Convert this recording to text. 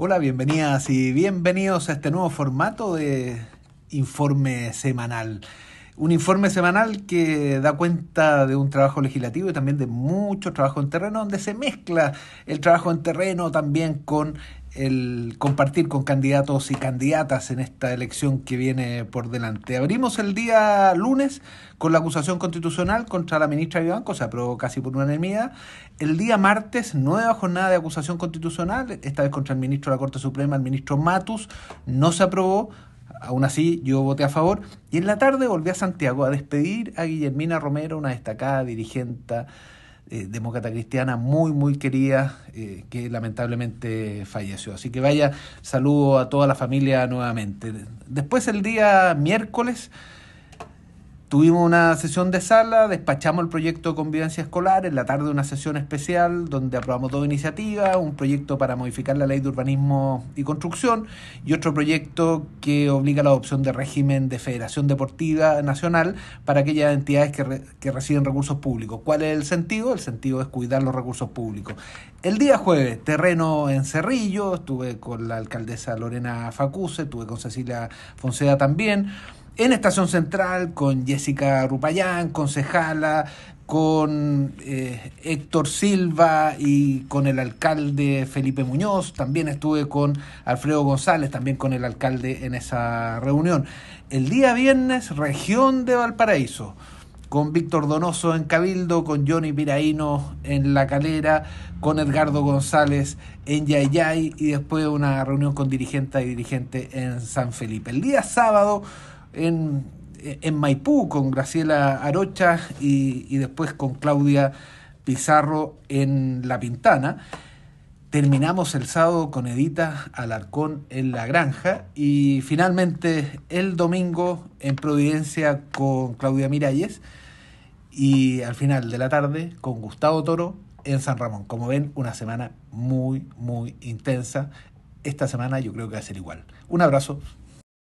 Hola, bienvenidas y bienvenidos a este nuevo formato de informe semanal. Un informe semanal que da cuenta de un trabajo legislativo y también de mucho trabajo en terreno, donde se mezcla el trabajo en terreno también con el compartir con candidatos y candidatas en esta elección que viene por delante. Abrimos el día lunes con la acusación constitucional contra la ministra Vivanco, se aprobó casi por una unanimidad. El día martes, nueva jornada de acusación constitucional, esta vez contra el ministro de la Corte Suprema, el ministro Matus, no se aprobó. Aún así, yo voté a favor. Y en la tarde volví a Santiago a despedir a Guillermina Romero, una destacada dirigente eh, demócrata cristiana muy, muy querida, eh, que lamentablemente falleció. Así que vaya, saludo a toda la familia nuevamente. Después el día miércoles Tuvimos una sesión de sala, despachamos el proyecto de convivencia escolar, en la tarde una sesión especial donde aprobamos dos iniciativas, un proyecto para modificar la ley de urbanismo y construcción y otro proyecto que obliga la adopción de régimen de federación deportiva nacional para aquellas entidades que, que reciben recursos públicos. ¿Cuál es el sentido? El sentido es cuidar los recursos públicos. El día jueves, terreno en Cerrillo, estuve con la alcaldesa Lorena Facuse, estuve con Cecilia Fonseca también en Estación Central con Jessica Rupayán, concejala, con eh, Héctor Silva y con el alcalde Felipe Muñoz, también estuve con Alfredo González, también con el alcalde en esa reunión. El día viernes, región de Valparaíso, con Víctor Donoso en Cabildo, con Johnny Piraíno en La Calera, con Edgardo González en Yayay y después una reunión con dirigente y dirigente en San Felipe. El día sábado en, Maipú con Graciela Arocha y, y después con Claudia Pizarro en La Pintana. Terminamos el sábado con Edita Alarcón en La Granja y finalmente el domingo en Providencia con Claudia Miralles y al final de la tarde con Gustavo Toro en San Ramón. Como ven, una semana muy, muy intensa. Esta semana yo creo que va a ser igual. Un abrazo.